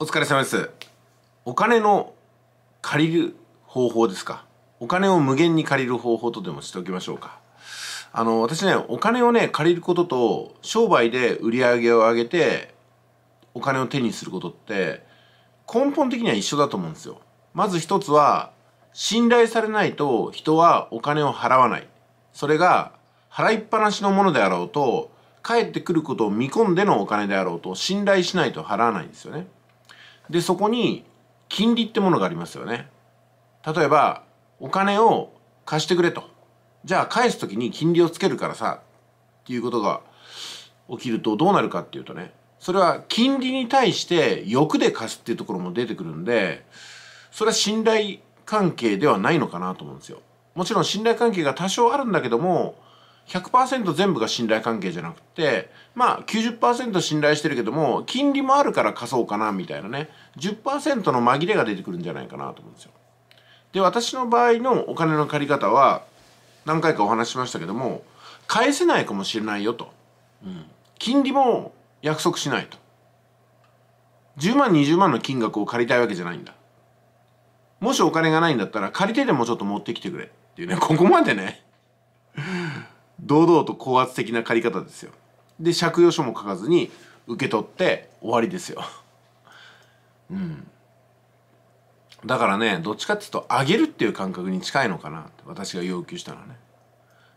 お疲れ様ですお金の借りる方法ですかお金を無限に借りる方法とでもしておきましょうかあの私ねお金をね借りることと商売で売り上げを上げてお金を手にすることって根本的には一緒だと思うんですよまず一つは信頼されないと人はお金を払わないそれが払いっぱなしのものであろうと返ってくることを見込んでのお金であろうと信頼しないと払わないんですよねでそこに金利ってものがありますよね例えばお金を貸してくれとじゃあ返す時に金利をつけるからさっていうことが起きるとどうなるかっていうとねそれは金利に対して欲で貸すっていうところも出てくるんでそれは信頼関係ではないのかなと思うんですよ。もちろん信頼関係が多少あるんだけども100%全部が信頼関係じゃなくてまあ90%信頼してるけども金利もあるから貸そうかなみたいなね10%の紛れが出てくるんじゃないかなと思うんですよ。で私の場合のお金の借り方は何回かお話ししましたけども返せないかもしれないよと、うん、金利も約束しないと10万20万の金額を借りたいわけじゃないんだもしお金がないんだったら借りてでもちょっと持ってきてくれっていうねここまでね堂々と高圧的な借り方ですよで借用書も書かずに受け取って終わりですようんだからねどっちかっていうとあげるっていう感覚に近いのかな私が要求したのはね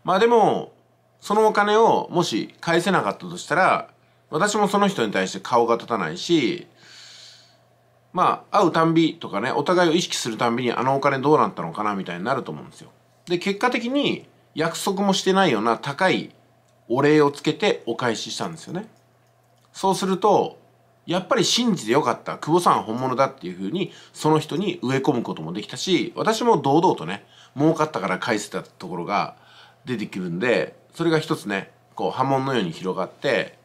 まあでもそのお金をもし返せなかったとしたら私もその人に対して顔が立たないしまあ会うたんびとかねお互いを意識するたんびにあのお金どうなったのかなみたいになると思うんですよで結果的に約束もしてないような高いお礼をつけてお返ししたんですよね。そうすると、やっぱり信じてよかった。久保さんは本物だっていうふうに、その人に植え込むこともできたし、私も堂々とね、儲かったから返せたところが出てくるんで、それが一つね、こう波紋のように広がって、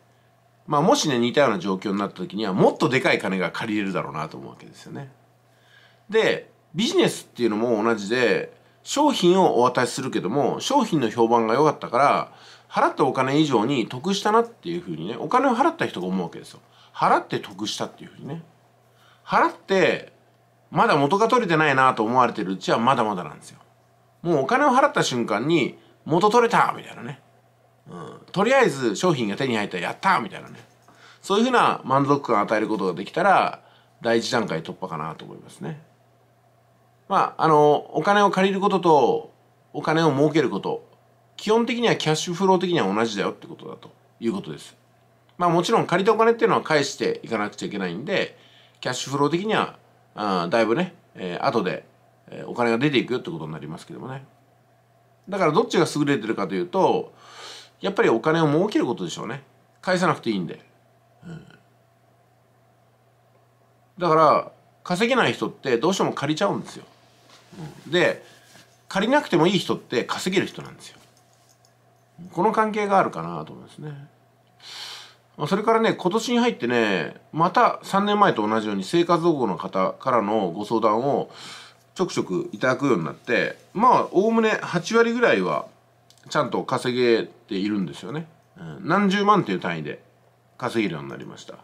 まあもしね、似たような状況になった時には、もっとでかい金が借りれるだろうなと思うわけですよね。で、ビジネスっていうのも同じで、商品をお渡しするけども、商品の評判が良かったから、払ったお金以上に得したなっていうふうにね、お金を払った人が思うわけですよ。払って得したっていうふうにね。払って、まだ元が取れてないなと思われてるうちはまだまだなんですよ。もうお金を払った瞬間に、元取れたみたいなね。うん。とりあえず商品が手に入ったらやったみたいなね。そういうふうな満足感を与えることができたら、第一段階突破かなと思いますね。まあ、あの、お金を借りることと、お金を儲けること、基本的にはキャッシュフロー的には同じだよってことだということです。まあもちろん借りたお金っていうのは返していかなくちゃいけないんで、キャッシュフロー的には、あだいぶね、えー、後で、えー、お金が出ていくよってことになりますけどもね。だからどっちが優れてるかというと、やっぱりお金を儲けることでしょうね。返さなくていいんで。うん、だから、稼げない人ってどうしても借りちゃうんですよ。で借りなくてもいい人って稼げる人なんですよ。この関係があるかなと思いますね。それからね、今年に入ってね、また3年前と同じように生活保護の方からのご相談をちょくちょくいただくようになって、まあ、おおむね8割ぐらいはちゃんと稼げているんですよね。何十万という単位で稼げるようになりました。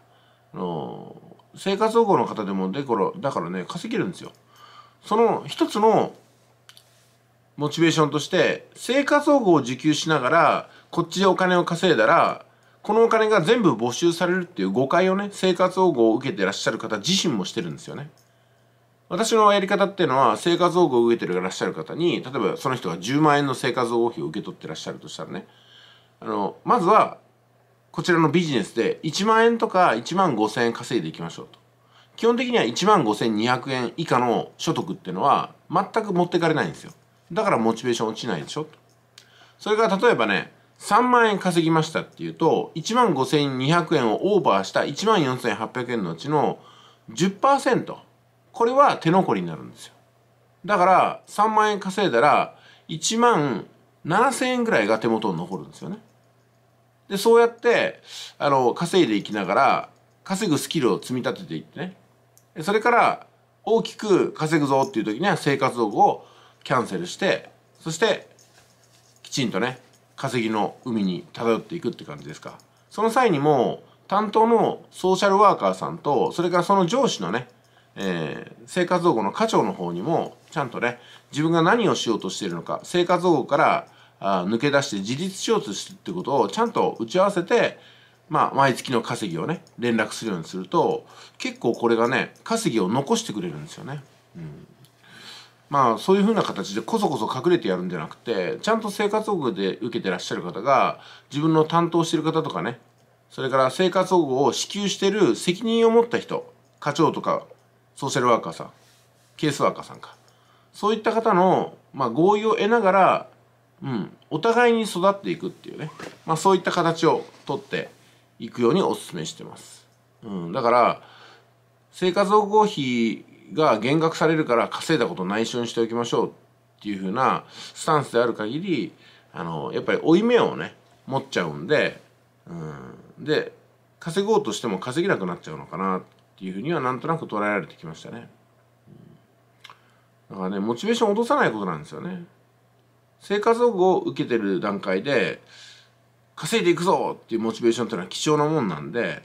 あの生活保護の方でもでこだからね稼げるんですよその一つのモチベーションとして生活保護を受給しながらこっちでお金を稼いだらこのお金が全部没収されるっていう誤解をね生活保護を受けてらっしゃる方自身もしてるんですよね私のやり方っていうのは生活保護を受けてらっしゃる方に例えばその人が10万円の生活保護費を受け取ってらっしゃるとしたらねあのまずはこちらのビジネスで1万円とか1万5千円稼いでいきましょうと基本的には1万5200円以下の所得っていうのは全く持ってかれないんですよだからモチベーション落ちないでしょそれから例えばね3万円稼ぎましたっていうと1万5200円をオーバーした1万4800円のうちの10%これは手残りになるんですよだから3万円稼いだら1万7000円ぐらいが手元に残るんですよねでそうやってあの稼いでいきながら稼ぐスキルを積み立てていってねそれから大きく稼ぐぞっていう時には生活道具をキャンセルしてそしてきちんとね稼ぎの海に漂っていくって感じですかその際にも担当のソーシャルワーカーさんとそれからその上司のね、えー、生活保護の課長の方にもちゃんとね自分が何をしようとしているのか生活保護からあ抜け出して自立しようとしてるってことをちゃんと打ち合わせてまあ、毎月の稼ぎをね、連絡するようにすると、結構これがね、稼ぎを残してくれるんですよね。うん。まあ、そういうふうな形でこそこそ隠れてやるんじゃなくて、ちゃんと生活保護で受けてらっしゃる方が、自分の担当してる方とかね、それから生活保護を支給してる責任を持った人、課長とか、ソーシャルワーカーさん、ケースワーカーさんか。そういった方の、まあ、合意を得ながら、うん、お互いに育っていくっていうね、まあ、そういった形をとって行くようにお勧めしてます。うん、だから生活保護費が減額されるから稼いだこと内緒にしておきましょうっていう風なスタンスである限りあのやっぱり負い目をね持っちゃうんで、うん、で稼ごうとしても稼げなくなっちゃうのかなっていう風にはなんとなく捉えられてきましたね。だからねモチベーションを落とさないことなんですよね。生活保護を受けてる段階で稼いでいくぞっていうモチベーションっていうのは貴重なもんなんで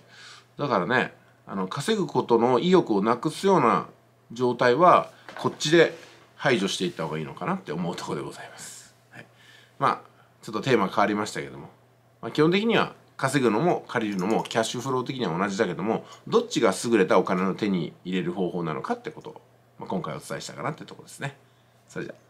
だからねあの稼ぐことの意欲をなくすような状態はこっちで排除していった方がいいのかなって思うとこでございます。はい、まあちょっとテーマ変わりましたけども、まあ、基本的には稼ぐのも借りるのもキャッシュフロー的には同じだけどもどっちが優れたお金の手に入れる方法なのかってことを、まあ、今回お伝えしたかなってとこですね。それじゃあ